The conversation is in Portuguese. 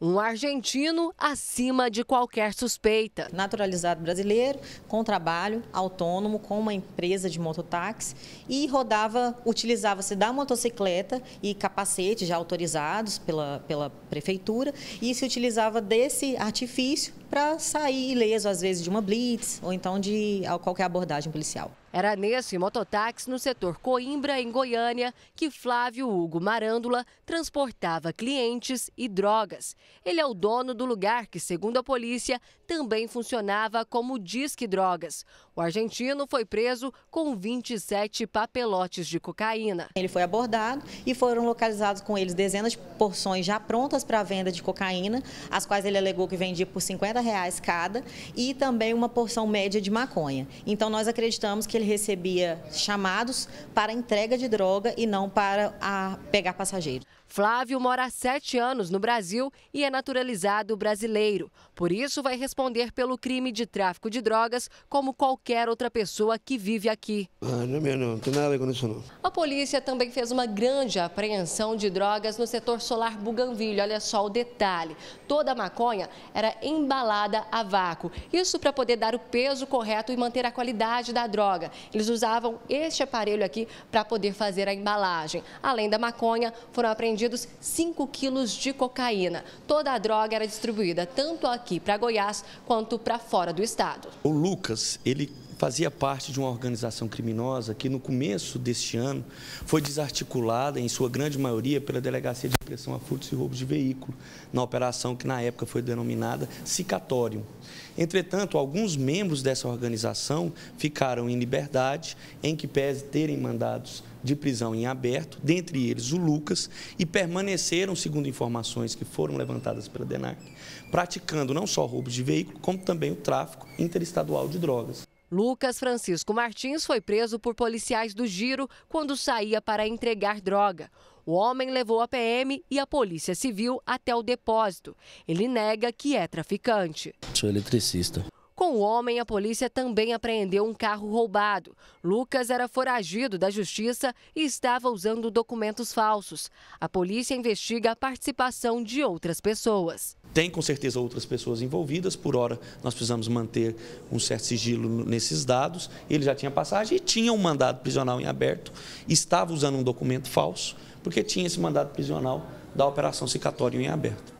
um argentino acima de qualquer suspeita. Naturalizado brasileiro, com trabalho, autônomo, com uma empresa de mototáxi e rodava, utilizava-se da motocicleta e capacete já autorizados pela, pela prefeitura e se utilizava desse artifício para sair ileso, às vezes, de uma blitz ou então de qualquer abordagem policial. Era nesse mototáxi no setor Coimbra, em Goiânia, que Flávio Hugo Marândula transportava clientes e drogas. Ele é o dono do lugar que, segundo a polícia, também funcionava como disque drogas. O argentino foi preso com 27 papelotes de cocaína. Ele foi abordado e foram localizados com eles dezenas de porções já prontas para venda de cocaína, as quais ele alegou que vendia por 50 reais cada, e também uma porção média de maconha. Então nós acreditamos que ele ele recebia chamados para entrega de droga e não para a pegar passageiros. Flávio mora há sete anos no Brasil e é naturalizado brasileiro. Por isso, vai responder pelo crime de tráfico de drogas, como qualquer outra pessoa que vive aqui. Ah, não é não. não tem nada a ver com isso, não. A polícia também fez uma grande apreensão de drogas no setor solar Buganville. Olha só o detalhe. Toda a maconha era embalada a vácuo. Isso para poder dar o peso correto e manter a qualidade da droga. Eles usavam este aparelho aqui para poder fazer a embalagem. Além da maconha, foram apreendidos 5 quilos de cocaína. Toda a droga era distribuída tanto aqui para Goiás quanto para fora do estado. O Lucas, ele fazia parte de uma organização criminosa que, no começo deste ano, foi desarticulada, em sua grande maioria, pela Delegacia de Repressão a Furtos e Roubos de Veículo, na operação que, na época, foi denominada Cicatório. Entretanto, alguns membros dessa organização ficaram em liberdade, em que pese terem mandados de prisão em aberto, dentre eles o Lucas, e permaneceram, segundo informações que foram levantadas pela DENAC, praticando não só roubos de veículo, como também o tráfico interestadual de drogas. Lucas Francisco Martins foi preso por policiais do Giro quando saía para entregar droga. O homem levou a PM e a Polícia Civil até o depósito. Ele nega que é traficante. Sou eletricista. Com o homem, a polícia também apreendeu um carro roubado. Lucas era foragido da justiça e estava usando documentos falsos. A polícia investiga a participação de outras pessoas. Tem com certeza outras pessoas envolvidas, por hora nós precisamos manter um certo sigilo nesses dados. Ele já tinha passagem e tinha um mandado prisional em aberto, estava usando um documento falso, porque tinha esse mandado prisional da operação cicatório em aberto.